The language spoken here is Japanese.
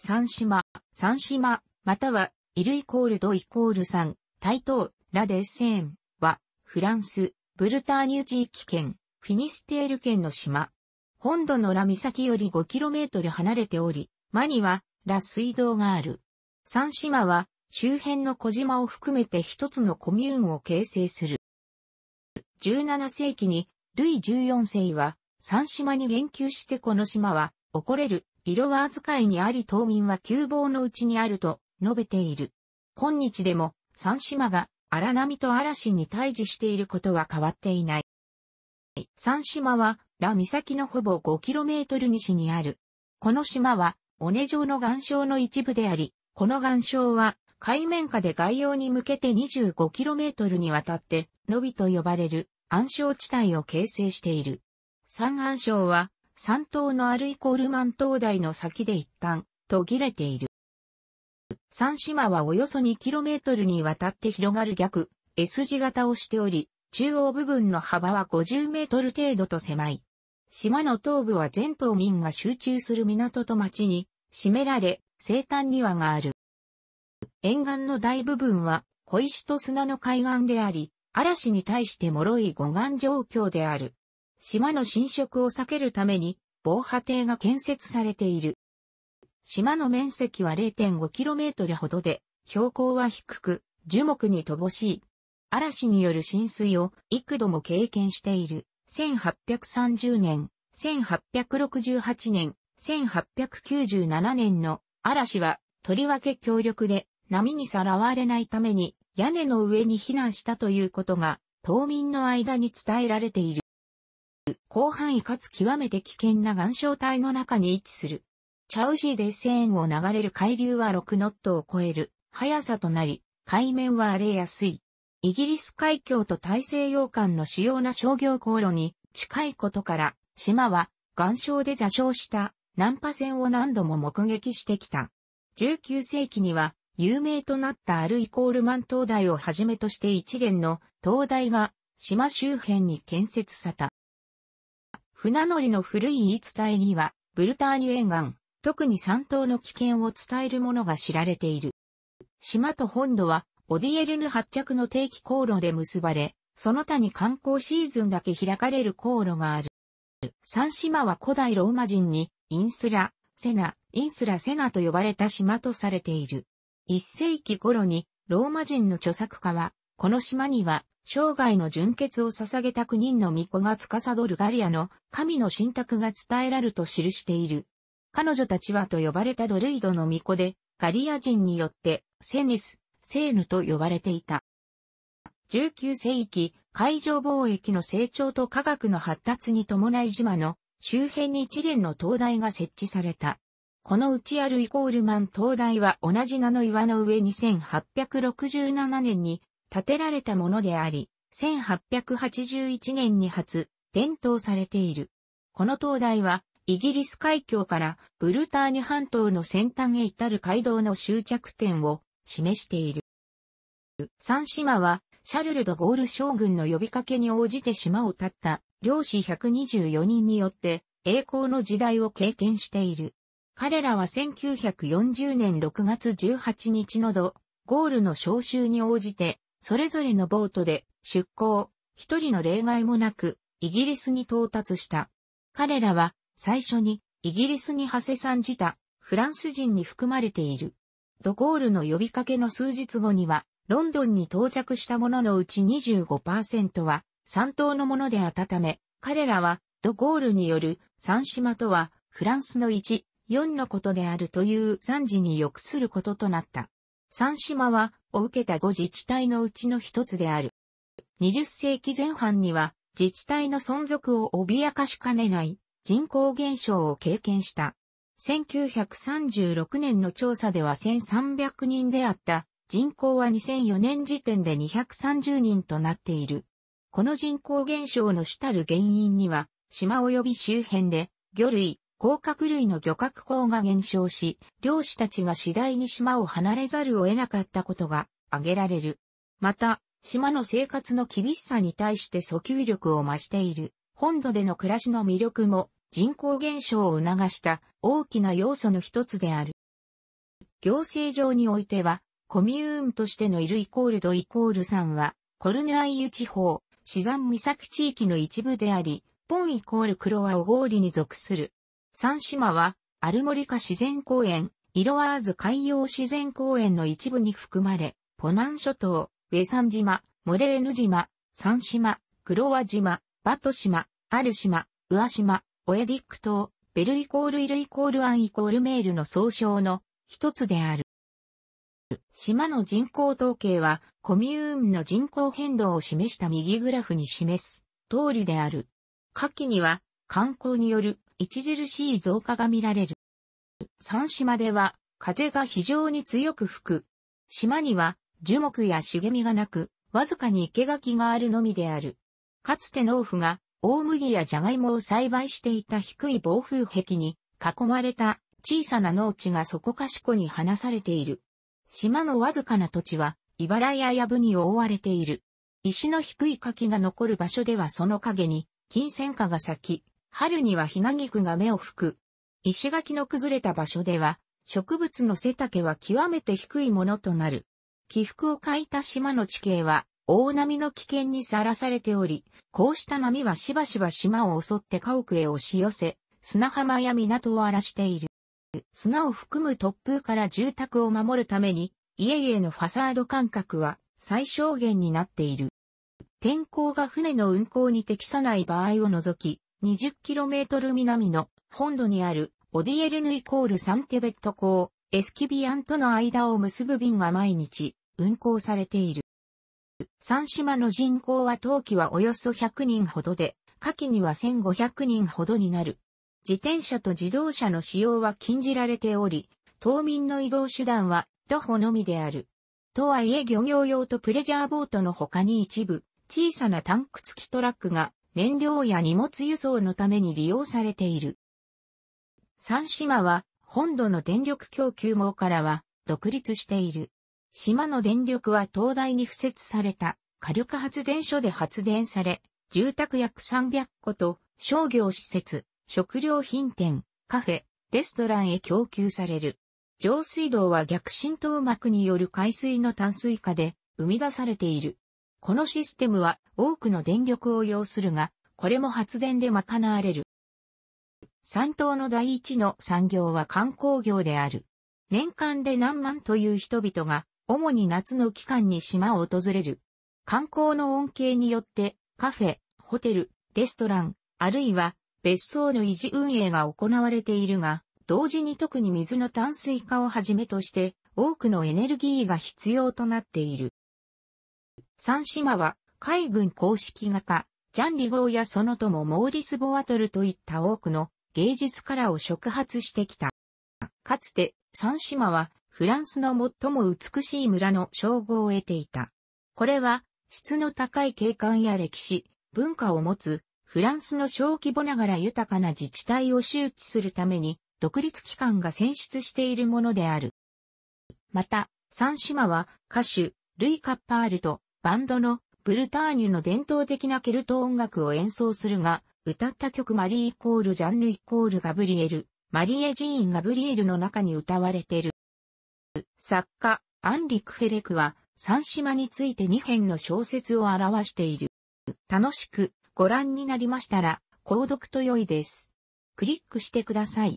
三島、三島、または、イルイコールドイコール三、トー、ラデッセーンは、フランス、ブルターニュ地域圏、フィニステール県の島。本土のラ岬より5トル離れており、マには、ラ水道がある。三島は、周辺の小島を含めて一つのコミューンを形成する。17世紀に、ルイ14世は、三島に言及してこの島は、怒れる色は扱いにあり島民は窮乏のうちにあると述べている。今日でも三島が荒波と嵐に対峙していることは変わっていない。三島は、羅岬のほぼ 5km 西にある。この島は、尾根状の岩礁の一部であり、この岩礁は、海面下で外洋に向けて 25km にわたって、伸びと呼ばれる暗礁地帯を形成している。三暗礁は、山東のアルイコールマン灯台の先で一旦途切れている。三島はおよそ 2km にわたって広がる逆 S 字型をしており、中央部分の幅は50メートル程度と狭い。島の東部は全島民が集中する港と町に、占められ、生誕庭がある。沿岸の大部分は小石と砂の海岸であり、嵐に対して脆い護岸状況である。島の侵食を避けるために防波堤が建設されている。島の面積は 0.5km ほどで、標高は低く、樹木に乏しい。嵐による浸水を幾度も経験している。1830年、1868年、1897年の嵐は、とりわけ強力で、波にさらわれないために、屋根の上に避難したということが、島民の間に伝えられている。広範囲かつ極めて危険な岩礁帯の中に位置する。チャウジーでセーンを流れる海流は6ノットを超える速さとなり、海面は荒れやすい。イギリス海峡と大西洋間の主要な商業航路に近いことから、島は岩礁で座礁した難破船を何度も目撃してきた。19世紀には有名となったアルイコールマン灯台をはじめとして一連の灯台が島周辺に建設された。船乗りの古い言い伝えには、ブルターニュ沿岸、特に山東の危険を伝えるものが知られている。島と本土は、オディエルヌ発着の定期航路で結ばれ、その他に観光シーズンだけ開かれる航路がある。三島は古代ローマ人に、インスラ、セナ、インスラセナと呼ばれた島とされている。一世紀頃に、ローマ人の著作家は、この島には生涯の純血を捧げた9人の巫女が司るガリアの神の信託が伝えられると記している。彼女たちはと呼ばれたドルイドの巫女で、ガリア人によってセネス、セーヌと呼ばれていた。19世紀、海上貿易の成長と科学の発達に伴い島の周辺に一連の灯台が設置された。このうちあるイコールマン灯台は同じ名の岩の上2867年に建てられたものであり、1881年に初、伝統されている。この灯台は、イギリス海峡からブルターニ半島の先端へ至る街道の終着点を示している。三島は、シャルル・ド・ゴール将軍の呼びかけに応じて島を立った漁師124人によって栄光の時代を経験している。彼らは1940年6月18日のド・ゴールの召集に応じてそれぞれのボートで出港、一人の例外もなく、イギリスに到達した。彼らは、最初に、イギリスに派生参じた、フランス人に含まれている。ドゴールの呼びかけの数日後には、ロンドンに到着したもののうち25%は、三島のもので温め、彼らは、ドゴールによる、三島とは、フランスの1、4のことであるという惨事に抑することとなった。三島は、を受けた5自治体のうちの一つである。20世紀前半には自治体の存続を脅かしかねない人口減少を経験した。1936年の調査では1300人であった人口は2004年時点で230人となっている。この人口減少の主たる原因には、島及び周辺で魚類、甲殻類の漁獲口が減少し、漁師たちが次第に島を離れざるを得なかったことが挙げられる。また、島の生活の厳しさに対して訴求力を増している、本土での暮らしの魅力も人口減少を促した大きな要素の一つである。行政上においては、コミューンとしてのイルイコールドイコール3は、コルヌアイユ地方、シザン岬地域の一部であり、ポンイコールクロアオゴーリに属する三島は、アルモリカ自然公園、イロワーズ海洋自然公園の一部に含まれ、ポナン諸島、ウェサン島、モレーヌ島、三島、クロワ島、バト島、アル島、ウア島、オエディック島、ベルイコールイルイコールアンイコールメールの総称の一つである。島の人口統計は、コミューンの人口変動を示した右グラフに示す通りである。下記には、観光による著しい増加が見られる。三島では風が非常に強く吹く。島には樹木や茂みがなく、わずかに生垣があるのみである。かつて農夫が大麦やジャガイモを栽培していた低い暴風壁に囲まれた小さな農地がそこかしこに離されている。島のわずかな土地は茨や藪に覆われている。石の低い柿が残る場所ではその陰に金銭花が咲き、春にはひな菊が目を吹く。石垣の崩れた場所では、植物の背丈は極めて低いものとなる。起伏を欠いた島の地形は、大波の危険にさらされており、こうした波はしばしば島を襲って家屋へ押し寄せ、砂浜や港を荒らしている。砂を含む突風から住宅を守るために、家々のファサード間隔は最小限になっている。天候が船の運航に適さない場合を除き、20km 南の本土にあるオディエルヌイコールサンテベット港、エスキビアンとの間を結ぶ便が毎日運航されている。三島の人口は冬季はおよそ100人ほどで、夏季には1500人ほどになる。自転車と自動車の使用は禁じられており、島民の移動手段は徒歩のみである。とはいえ漁業用とプレジャーボートの他に一部、小さなタンク付きトラックが燃料や荷物輸送のために利用されている。三島は本土の電力供給網からは独立している。島の電力は東大に付設された火力発電所で発電され、住宅約300個と商業施設、食料品店、カフェ、レストランへ供給される。上水道は逆浸透膜による海水の淡水化で生み出されている。このシステムは多くの電力を要するが、これも発電で賄われる。山東の第一の産業は観光業である。年間で何万という人々が、主に夏の期間に島を訪れる。観光の恩恵によって、カフェ、ホテル、レストラン、あるいは別荘の維持運営が行われているが、同時に特に水の淡水化をはじめとして、多くのエネルギーが必要となっている。三島は海軍公式画家、ジャン・リゴーやその友モーリス・ボワトルといった多くの芸術家らを触発してきた。かつて三島はフランスの最も美しい村の称号を得ていた。これは質の高い景観や歴史、文化を持つフランスの小規模ながら豊かな自治体を周知するために独立機関が選出しているものである。また、三島は歌手、ルイ・カッパールとバンドのブルターニュの伝統的なケルト音楽を演奏するが、歌った曲マリーイコールジャンルイコールガブリエル、マリエ・ジーン・ガブリエルの中に歌われてる。作家、アンリ・ックフェレクは、三島について2編の小説を表している。楽しくご覧になりましたら、購読と良いです。クリックしてください。